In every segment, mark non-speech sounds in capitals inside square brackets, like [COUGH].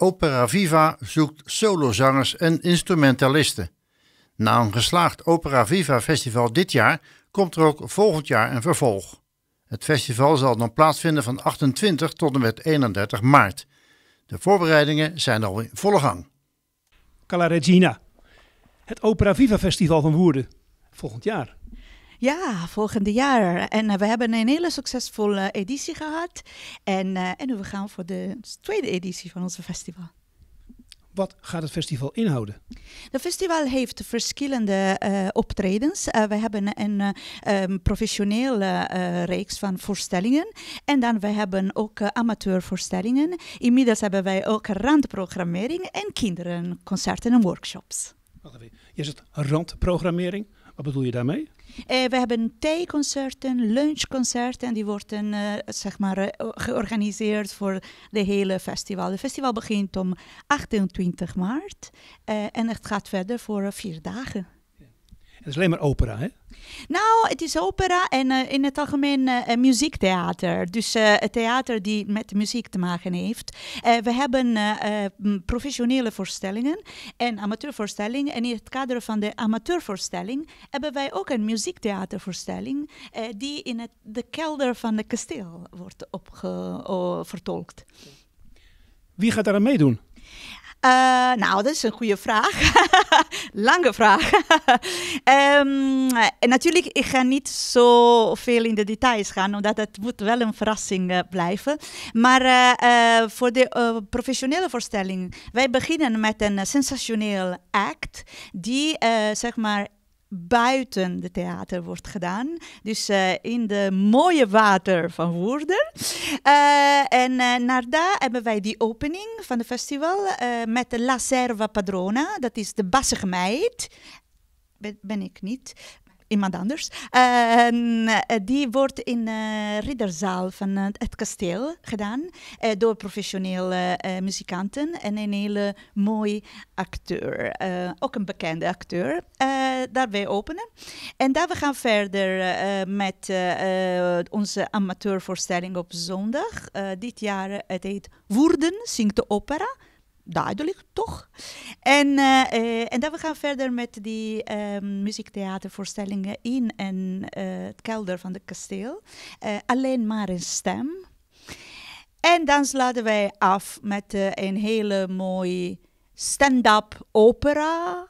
Opera Viva zoekt solozangers en instrumentalisten. Na een geslaagd Opera Viva Festival dit jaar komt er ook volgend jaar een vervolg. Het festival zal dan plaatsvinden van 28 tot en met 31 maart. De voorbereidingen zijn al in volle gang. Cala Regina, het Opera Viva Festival van Woerden, volgend jaar. Ja, volgende jaar. En eh, we hebben een hele succesvolle editie gehad. En, eh, en we gaan voor de tweede editie van onze festival. Wat gaat het festival inhouden? Het festival heeft verschillende uh, optredens. we hebben een uh, professionele reeks van voorstellingen. En dan we hebben ook amateurvoorstellingen. Inmiddels hebben wij ook randprogrammering en kinderenconcerten en workshops. Je zegt randprogrammering. Wat bedoel je daarmee? Eh, we hebben theeconcerten, lunchconcerten. Die worden eh, zeg maar, eh, georganiseerd voor de hele festival. Het festival begint om 28 maart en het gaat verder voor vier dagen is alleen maar opera, hè? Nou, het is opera en eh, in het algemeen eh, muziektheater. Dus uh, het theater die met muziek te maken heeft. we hebben professionele voorstellingen en amateurvoorstellingen. En in het kader van de amateurvoorstelling hebben wij ook een muziektheatervoorstelling die in het, de kelder van het kasteel wordt opge vertolkt. Wie gaat daar aan meedoen? Eh, nou, dat is een goede vraag. [LAUGHS] Lange vraag. [LAUGHS] Ehm, en natuurlijk, ik ga niet zo veel in de details gaan, omdat het moet wel een verrassing eh, blijven. Maar eh, voor de professionele voorstelling, wij beginnen met een sensationeel act die zeg maar buiten de theater wordt gedaan. Dus eh, in de mooie water van Woerden. Eh, en uh, daar hebben wij die opening van het festival met de La Serva Padrona. Dat is de bassige meid ben ik niet iemand anders. Eh, die wordt in eh, ridderzaal van eh, het kasteel gedaan door professionele muzikanten en een hele mooie acteur. ook een bekende acteur. daarbij openen. En daar we gaan verder met onze amateurvoorstelling op zondag. dit jaar het heet Woerden zingt de opera duidelijk, toch? En, uh, uh, en dan we gaan verder met die um, muziektheatervoorstellingen in en eh, het kelder van het kasteel. alleen maar een stem. En dan sluiten wij af met een hele mooie stand-up opera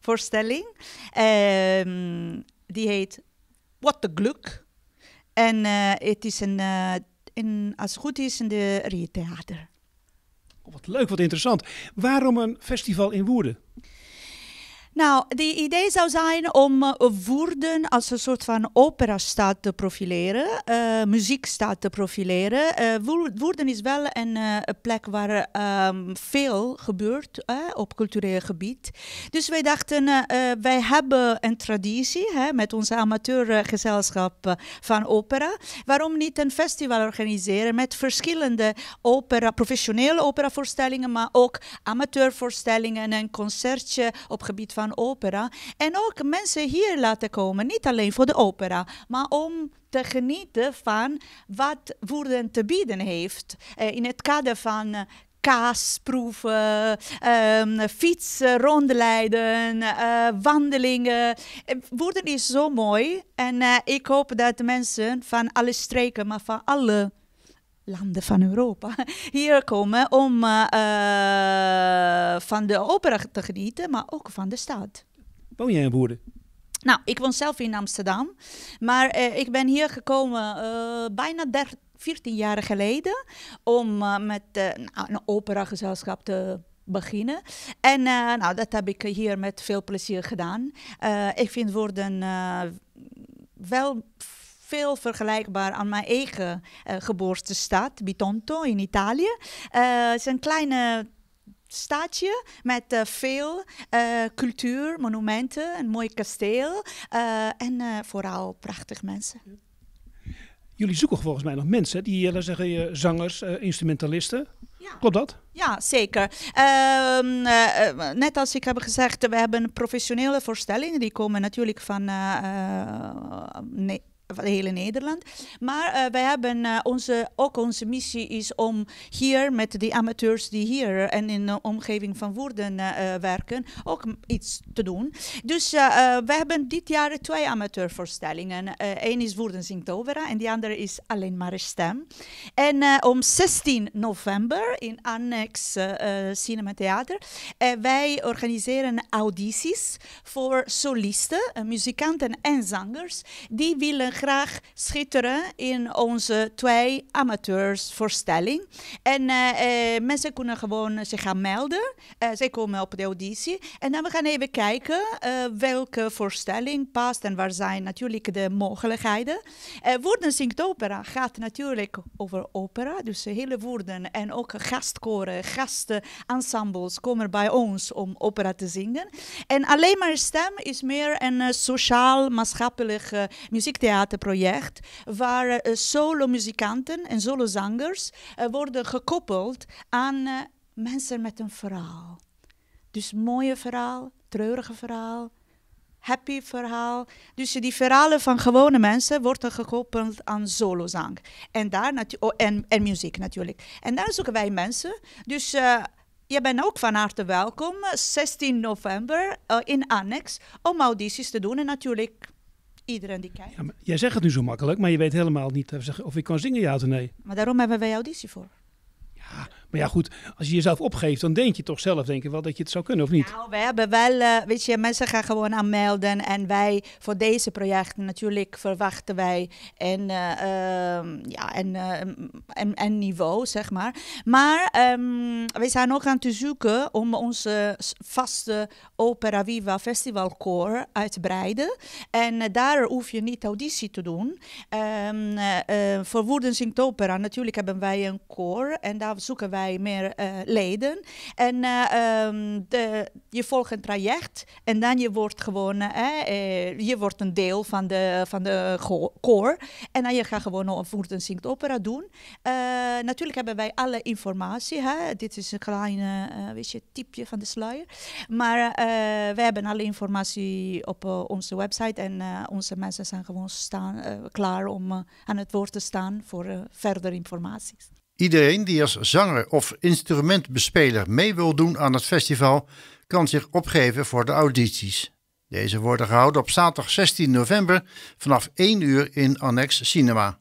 voorstelling. Ehm, die heet What the Gluck En het is een, in, als het goed is, in de Rietheater. Oh, wat leuk, wat interessant. Waarom een festival in Woerden? Nou, de idee zou zijn om eh, Woerden als een soort van operastaat te profileren, uh, eh, muziekstaat te profileren. Uh, woorden is wel een plek waar ehm, veel gebeurt op cultureel gebied. Dus wij dachten, wij hebben een traditie met onze amateurgezelschap van opera. Waarom niet een festival organiseren met verschillende opera, professionele operavoorstellingen, maar ook amateurvoorstellingen en een concertje op gebied van opera. En ook mensen hier laten komen, niet alleen voor de opera, maar om te genieten van wat Woerden te bieden heeft. Eh, in het kader van eh, kaasproeven, um, fietsen rondleiden, eh, wandelingen. Woerden is zo mooi en ik hoop dat mensen van alle streken, maar van alle landen van Europa [LAUGHS] hier komen om eh, eh, van de opera te genieten, maar ook van de stad. Woon jij in Woerden? Nou, ik woon zelf in Amsterdam, maar eh, ik ben hier gekomen bijna 14 jaar geleden om met nou, een operagezelschap te beginnen. En nou, dat heb ik hier met veel plezier gedaan. ik vind Woerden wel veel vergelijkbaar aan mijn eigen uh, geboortestad, Bitonto in Italië. Eh, het is een kleine stadje met eh, veel cultuur, monumenten, een mooi kasteel en vooral prachtig mensen. Jullie zoeken volgens mij nog mensen, die, zeggen, je zangers, instrumentalisten. Klopt dat? Ja, zeker. Ehm, net als ik heb gezegd, we hebben professionele voorstellingen. Die komen natuurlijk van van heel Nederland. Maar uh, wij hebben eh, onze, ook onze missie is om hier met de amateurs die hier en in de omgeving van Woerden eh, werken, ook iets te doen. Dus we hebben dit jaar twee amateurvoorstellingen. Eén is Woerden zingt Overa en de andere is Alleen maar stem. En om 16 november in Annex Cinematheater, wij organiseren audities voor solisten, muzikanten en zangers die willen graag schitteren in onze twee voorstelling En uh, mensen kunnen gewoon zich gaan melden. Eh, zij komen op de auditie. En dan we gaan even kijken welke voorstelling past en waar zijn natuurlijk de mogelijkheden. woorden zingt opera gaat natuurlijk over opera. Dus hele woorden en ook gastkoren, ensembles komen bij ons om opera te zingen. En alleen maar stem is meer een sociaal, maatschappelijk muziektheater project waar eh, solo-muzikanten en solozangers uh, eh, worden gekoppeld aan eh, mensen met een verhaal. Dus mooie verhaal, treurige verhaal, happy verhaal. Dus die verhalen van gewone mensen worden gekoppeld aan solozang. En, daar oh, en, en muziek natuurlijk. En daar zoeken wij mensen. Dus je bent ook van harte welkom, 16 november in Annex, om audities te doen. En natuurlijk iedereen die kijkt. Ja, jij zegt het nu zo makkelijk, maar je weet helemaal niet of ik kan zingen, ja of nee. Maar daarom hebben wij auditie voor. Maar ja, goed, als je jezelf opgeeft, dan denk je toch zelf denk je wel dat je het zou kunnen, of niet? Nou, we hebben wel, eh, weet je, mensen gaan gewoon aanmelden. En wij voor deze projecten natuurlijk verwachten wij een, eh, ehm, ja, eh, en en niveau, zeg maar. Maar ehm, we zijn ook aan het zoeken om onze vaste Opera Viva uit te breiden. En daar hoef je niet auditie te doen. Ehm, voor Woerden Zingt Opera natuurlijk hebben wij een koor en daar zoeken wij meer eh, leden. En eh, ehm, de, je volgt een traject en dan je wordt gewoon eh, je wordt een deel van de, van de koor. En dan je gaat gewoon een Voerden Opera doen. natuurlijk hebben wij alle informatie. Hè? Dit is een klein weet tipje van de sluier. Maar we hebben alle informatie op onze website en onze mensen zijn gewoon staan, klaar om aan het woord te staan voor verder informatie Iedereen die als zanger of instrumentbespeler mee wil doen aan het festival, kan zich opgeven voor de audities. Deze worden gehouden op zaterdag 16 november vanaf 1 uur in Annex Cinema.